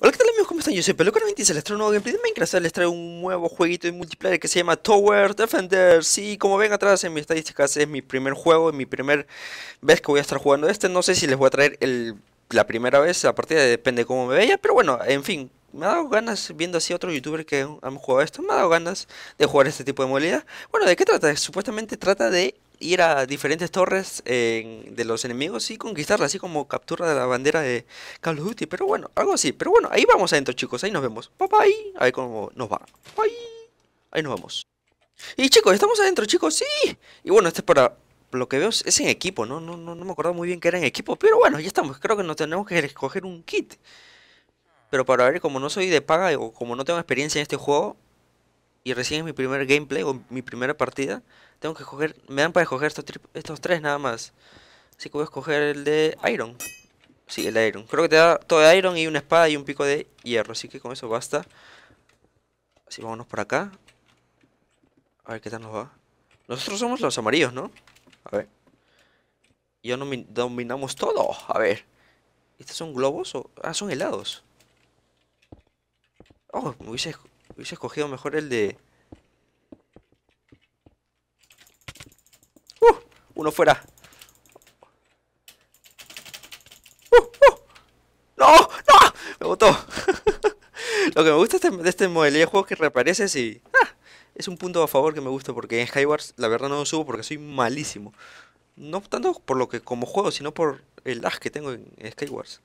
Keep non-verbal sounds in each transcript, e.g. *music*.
Hola, ¿qué tal amigos? ¿Cómo están? Yo soy y y les traigo un nuevo gameplay de Minecraft. Les traigo un nuevo jueguito de multiplayer que se llama Tower Defender. Sí, como ven atrás en mis estadísticas, es mi primer juego, es mi primer vez que voy a estar jugando este. No sé si les voy a traer el, la primera vez, a partir depende de cómo me vea, pero bueno, en fin. Me ha dado ganas, viendo así a otros youtubers que han jugado esto, me ha dado ganas de jugar este tipo de movilidad Bueno, ¿de qué trata? Supuestamente trata de ir a diferentes torres de los enemigos y conquistarla, así como captura de la bandera de Call of Duty. Pero bueno, algo así. Pero bueno, ahí vamos adentro, chicos. Ahí nos vemos. Bye bye. A ver nos va. Bye. Ahí nos vamos. Y chicos, estamos adentro, chicos. Sí. Y bueno, este es para lo que veo es en equipo, ¿no? No, no, me acuerdo muy bien que era en equipo, pero bueno, ya estamos. Creo que nos tenemos que escoger un kit. Pero para ver, como no soy de paga o como no tengo experiencia en este juego, y recién es mi primer gameplay o mi primera partida, tengo que coger... Me dan para escoger estos, estos tres nada más. Así que voy a escoger el de Iron. Sí, el de Iron. Creo que te da todo de Iron y una espada y un pico de hierro. Así que con eso basta. Así vámonos por acá. A ver qué tal nos va. Nosotros somos los amarillos, ¿no? A ver. Ya dominamos todo. A ver. ¿Estos son globos o...? Ah, son helados. Oh, me hubiese escogido mejor el de... Uno fuera. ¡Uh, uh! ¡No! ¡No! Me botó. *laughs* Lo que me gusta de este, este modelo de juego que reapareces y... Ah, es un punto a favor que me gusta porque en Skywars la verdad no subo porque soy malísimo. No tanto por lo que como juego, sino por el lag que tengo en Skywars.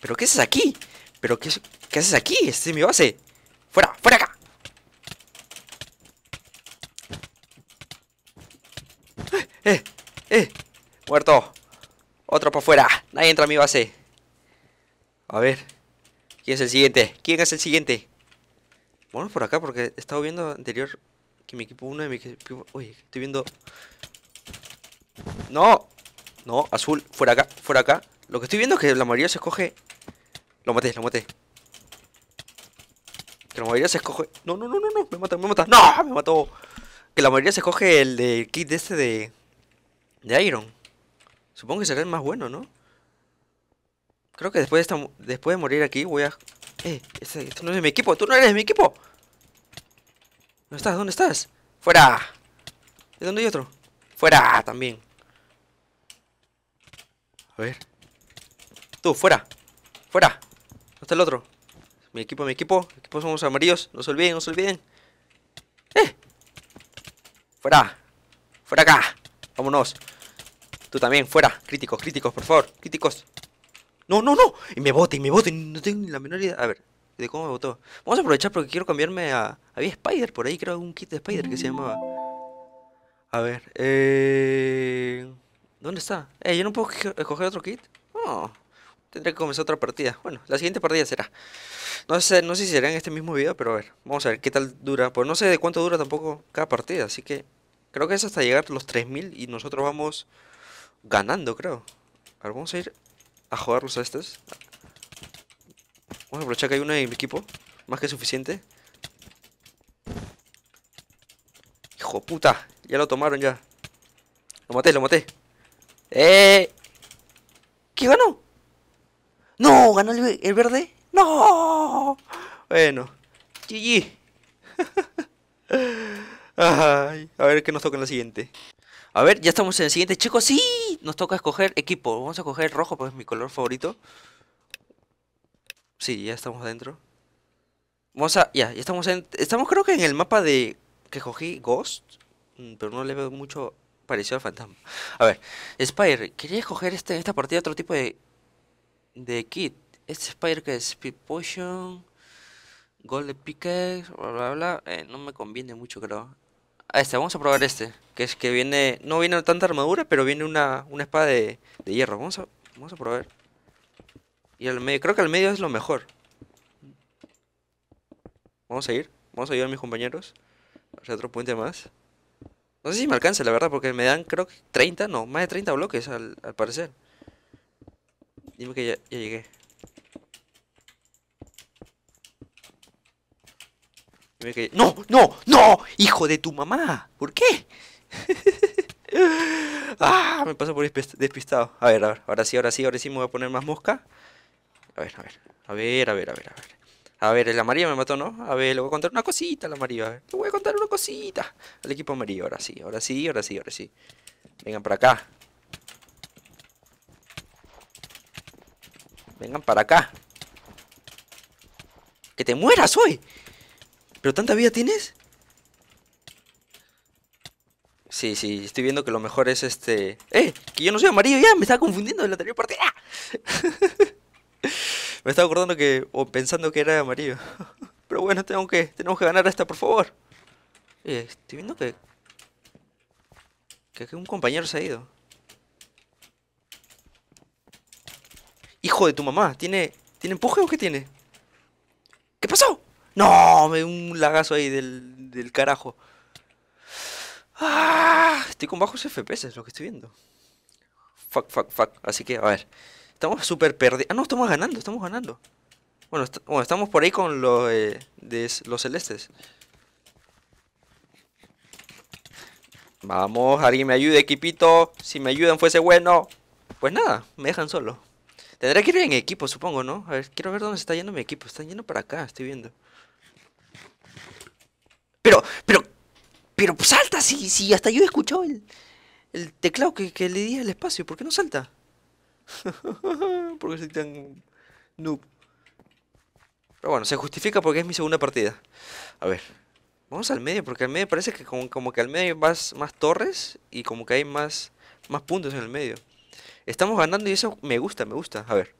¿Pero qué haces aquí? ¿Pero qué, haces aquí? Este es mi base. ¡Fuera! ¡Fuera acá! ¡Eh! ¡Eh! ¡Muerto! Otro para afuera. Nadie entra a mi base. A ver. ¿Quién es el siguiente? ¿Quién es el siguiente? Bueno, por acá porque he estado viendo anterior que mi equipo uno de mi equipo... Uy, estoy viendo... ¡No! No, azul. Fuera acá, fuera acá. Lo que estoy viendo es que la mayoría se escoge... Lo maté, lo maté. Que la mayoría se escoge... No, no, no, no, Me mata, me mata. ¡No! Me mató. Que la mayoría se escoge el de kit de este de de Iron. Supongo que será el más bueno, ¿no? Creo que después de, después de morir aquí voy a... ¡Eh! Este, no es mi equipo. ¡Tú no eres mi equipo! ¿Dónde estás? ¿Dónde estás? ¡Fuera! ¿De dónde hay otro? ¡Fuera! También. A ver. Tú, fuera. Fuera. ¿Dónde está el otro? Mi equipo, mi equipo. Mi equipo somos amarillos. No se olviden, no se olviden. ¡Eh! Fuera. Fuera acá. Vámonos. Tú también, fuera. Críticos, críticos, por favor. Críticos. No, no, no. Y me y me boten. No tengo ni la menor idea. A ver, ¿de cómo me votó? Vamos a aprovechar porque quiero cambiarme a... Había Spider por ahí, creo, un kit de Spider que se llamaba... A ver, eh... ¿Dónde está? Eh, ¿yo no puedo escoger otro kit? No. Oh, tendré que comenzar otra partida. Bueno, la siguiente partida será. No sé, no sé si será en este mismo video, pero a ver. Vamos a ver qué tal dura. Pues no sé de cuánto dura tampoco cada partida, así que Creo que es hasta llegar los 3000 y nosotros vamos ganando, creo. A ver, vamos a ir a jugarlos a estos. Vamos a aprovechar que hay uno en mi equipo. Más que suficiente. Hijo puta. Ya lo tomaron ya. Lo maté, lo maté. ¡Eh! ¿Qué ganó? ¡No! ¿Ganó el, el verde? ¡No! Bueno. GG. *laughs* Ay, a ver qué nos toca en la siguiente. A ver, ya estamos en el siguiente. Chicos, sí, nos toca escoger equipo. Vamos a coger rojo porque es mi color favorito. Sí, ya estamos adentro. Vamos a... Ya, ya estamos en... Estamos creo que en el mapa de... Que cogí Ghost. Mm, pero no le veo mucho parecido al fantasma. A ver, Spider quería escoger este, esta partida otro tipo de... De kit. Este Spider que es Speed Potion. Gold de Pickaxe, bla bla bla. Eh, no me conviene mucho creo a ah, este, vamos a probar este. Que es que viene, no viene tanta armadura, pero viene una, una espada de, hierro. Vamos a, vamos a probar. Y al medio, creo que al medio es lo mejor. Vamos a ir, vamos a ayudar a mis compañeros. Hacer otro puente más. No sé si me alcanza, la verdad, porque me dan, creo que 30, no, más de 30 bloques al, parecer. Dime que ya llegué. ¡No! ¡No! ¡No! ¡Hijo de tu mamá! ¿Por qué? *laughs* ah, me paso por despistado. A ver, a ver. Ahora sí, ahora sí, ahora sí me voy a poner más mosca. A ver, a ver. A ver, a ver, a ver, a ver. A ver, el amarillo me mató, ¿no? A ver, le voy a contar una cosita al amarillo. A le voy a contar una cosita al equipo amarillo. Ahora sí, ahora sí, ahora sí, ahora sí. Vengan para acá. Vengan para acá. ¡Que te mueras hoy! ¿Pero tanta vida tienes? Sí, sí, estoy viendo que lo mejor es este... ¡Eh! Que yo no soy amarillo ya, me estaba confundiendo en la anterior partida. ¡ah! *laughs* me estaba acordando que... o pensando que era amarillo. *laughs* Pero bueno, tengo que, tenemos que ganar esta, por favor. Eh, estoy viendo que... Que un compañero se ha ido. Hijo de tu mamá, ¿tiene, ¿tiene empuje o qué tiene? ¿Qué pasó? No, me dio un lagazo ahí del, carajo. Ah, estoy con bajos FPS, es lo que estoy viendo. Fuck, fuck, fuck. Así que, a ver. Estamos súper perdidos. Ah, no, estamos ganando, estamos ganando. Bueno, estamos por ahí con los eh, de los celestes. Vamos, alguien me ayude, equipito. Si me ayudan fuese bueno. Pues nada, me dejan solo. Tendré que ir en equipo, supongo, ¿no? A ver, quiero ver dónde se está yendo mi equipo. Están yendo para acá, estoy viendo. Pero, pero, pero salta si, si hasta yo he escuchado el, el teclado que, le di al espacio. ¿Por qué no salta? *laughs* porque soy tan noob. Pero bueno, se justifica porque es mi segunda partida. A ver. Vamos al medio, porque al medio parece que como, que al medio hay más, torres y como que hay más, más puntos en el medio. Estamos ganando y eso me gusta, me gusta. A ver.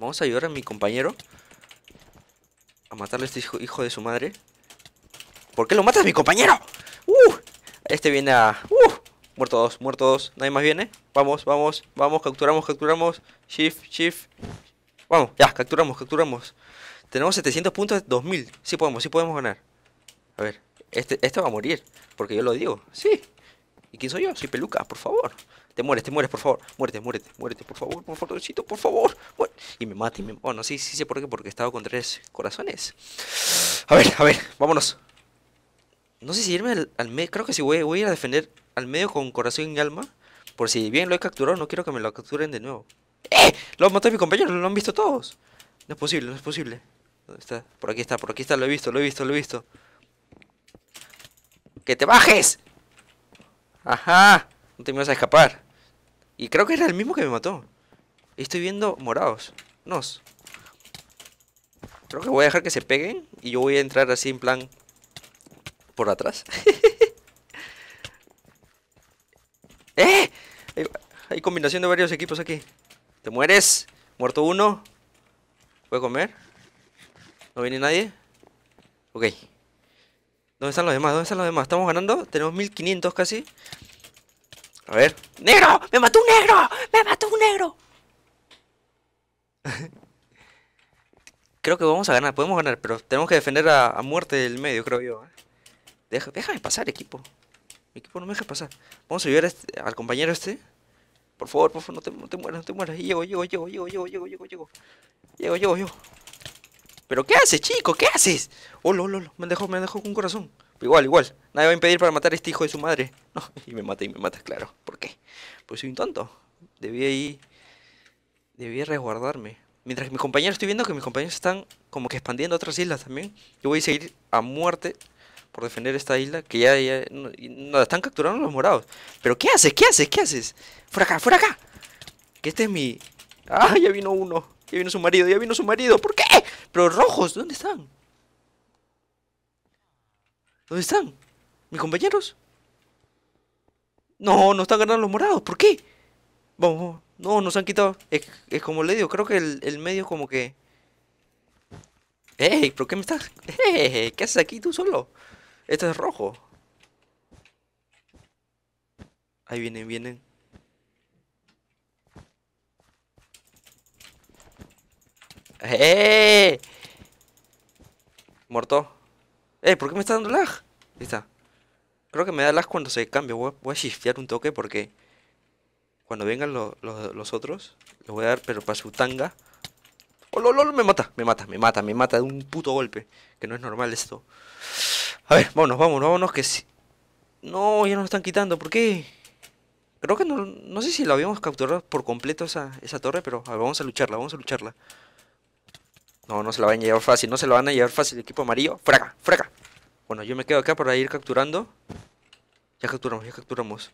Vamos a ayudar a mi compañero a matarle a este hijo, hijo de su madre. ¿Por qué lo matas, mi compañero? Uh, este viene a... ¡Uh! Muerto dos, muerto dos. Nadie más viene. Vamos, vamos, vamos. Capturamos, capturamos. Shift, shift. Vamos, ya, capturamos, capturamos. Tenemos 700 puntos, 2000. Sí podemos, sí podemos ganar. A ver, este, este, va a morir. Porque yo lo digo. Sí. ¿Y quién soy yo? Soy peluca, por favor. Te mueres, te mueres, por favor. Muérete, muérete, muérete, por favor, por chito, por favor. Y me mata y me... Bueno, oh, sí, sí sé por qué, porque estaba con tres corazones. A ver, a ver, vámonos. No sé si irme al, al medio. Creo que sí, voy, a ir a defender al medio con corazón y alma. Por si bien lo he capturado, no quiero que me lo capturen de nuevo. ¡Eh! Lo mató a mi compañero, lo han visto todos. No es posible, no es posible. ¿Dónde está? Por aquí está, por aquí está, lo he visto, lo he visto, lo he visto. ¡Que te bajes! ¡Ajá! No te me a escapar. Y creo que era el mismo que me mató. Estoy viendo morados. Nos. Creo que voy a dejar que se peguen y yo voy a entrar así en plan por atrás. *laughs* ¡Eh! Hay, combinación de varios equipos aquí. ¿Te mueres? Muerto uno. ¿Puedo comer? ¿No viene nadie? Ok. ¿Dónde están los demás? ¿Dónde están los demás? ¿Estamos ganando? Tenemos 1500 casi. A ver. ¡Negro! ¡Me mató un negro! ¡Me mató un negro! *laughs* creo que vamos a ganar. Podemos ganar, pero tenemos que defender a, muerte el medio, creo yo. ¿eh? Deja, déjame pasar, equipo. Mi equipo no me deja pasar. Vamos a ayudar este, al compañero este. Por favor, por favor, no te, mueras, no te mueras. Llego, llego, llego, llego, llego, llego, llego, llego. Llego, llego, ¿Pero qué haces, chico? ¿Qué haces? holo oh, lo, lo, Me han dejado, me dejó con corazón. igual, igual. Nadie va a impedir para matar a este hijo de su madre. No, *laughs* y me mata, y me mata, claro. ¿Por qué? pues soy un tonto. Debí ahí... Debí resguardarme. Mientras que mis compañeros, estoy viendo que mis compañeros están como que expandiendo otras islas también. Yo voy a seguir a muerte por defender esta isla, que ya, ya nos están capturando los morados. Pero ¿qué haces? ¿Qué haces? ¿Qué haces? Fuera acá, fuera acá. Que este es mi... Ah, ya vino uno. Ya vino su marido, ya vino su marido. ¿Por qué? Pero rojos, ¿dónde están? ¿Dónde están? ¿Mis compañeros? No, no están ganando los morados. ¿Por qué? Vamos, vamos. No, nos han quitado. Es, como le digo, creo que el, el medio como que... ¡Ey! ¿Pero qué me estás...? *laughs* ¿Qué haces aquí tú solo? Este es rojo. Ahí vienen, vienen. ¡Eh! Muerto. ¡Eh! ¿Por qué me está dando lag? Ahí está. Creo que me da lag cuando se cambia. Voy a, voy un toque porque... Cuando vengan los otros... los voy a dar, pero para su tanga... ¡Oh, Me mata, me mata, me mata, me mata de un puto golpe. Que no es normal esto. A ver, vámonos, vámonos, vámonos, que si. No, ya nos están quitando, ¿por qué? Creo que no, no sé si la habíamos capturado por completo esa, esa torre, pero vamos a lucharla, vamos a lucharla. No, no se la van a llevar fácil, no se la van a llevar fácil el equipo amarillo. Fraca, fraca. Bueno, yo me quedo acá para ir capturando. Ya capturamos, ya capturamos.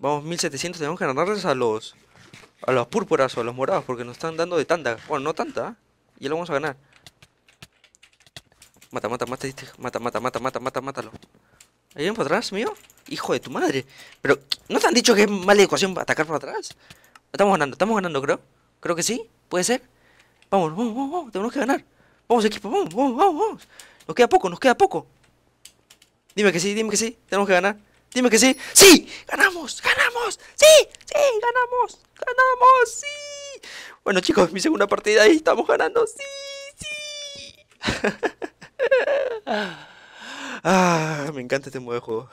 Vamos, 1700, tenemos que ganarles a los... A los púrpuras o a los morados, porque nos están dando de tanda. Bueno, no tanta, ¿ah? Ya lo vamos a ganar. Mata, mata, mata, mata, mata, mata, mata, mata, mátalo. ¿Hay alguien por atrás, mío? Hijo de tu madre. Pero, ¿no te han dicho que es mala ecuación atacar por atrás? Estamos ganando, estamos ganando, creo. Creo que sí, puede ser. Vamos, vamos, vamos, vamos. tenemos que ganar. Vamos, equipo, vamos, vamos, vamos, vamos. Nos queda poco, nos queda poco. Dime que sí, dime que sí, tenemos que ganar. Dime que sí. ¡Sí! ¡Ganamos! ¡Ganamos! ¡Sí! ¡Sí! ¡Ganamos! ¡Ganamos! ¡Sí! Bueno, chicos, mi segunda partida ahí estamos ganando. ¡Sí! ¡Sí! *laughs* Ah, me encanta este modo de juego.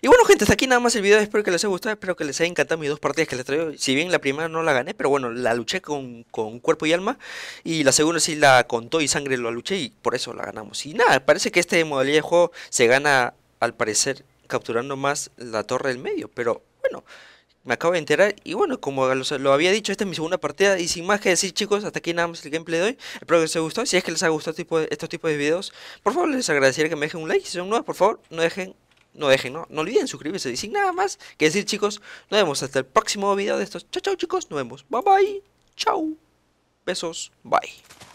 Y bueno, gente, hasta aquí nada más el video. Espero que les haya gustado. Espero que les haya encantado mis dos partidas que les traigo. Si bien la primera no la gané, pero bueno, la luché con, cuerpo y alma. Y la segunda sí la contó y sangre lo luché y por eso la ganamos. Y nada, parece que este modalidad de juego se gana, al parecer, capturando más la torre del medio. Pero bueno me acabo de enterar. Y bueno, como lo había dicho, esta es mi segunda partida. Y sin más que decir, chicos, hasta aquí nada más el gameplay de hoy. Espero que les haya gustado. Si es que les ha gustado este tipo, estos tipos de videos, por favor, les agradecería que me dejen un like. Si son nuevos, por favor, no dejen. No dejen, ¿no? No olviden suscribirse. Y sin nada más que decir, chicos, nos vemos hasta el próximo video de estos. Chao, chao, chicos. Nos vemos. Bye, bye. Chao. Besos. Bye.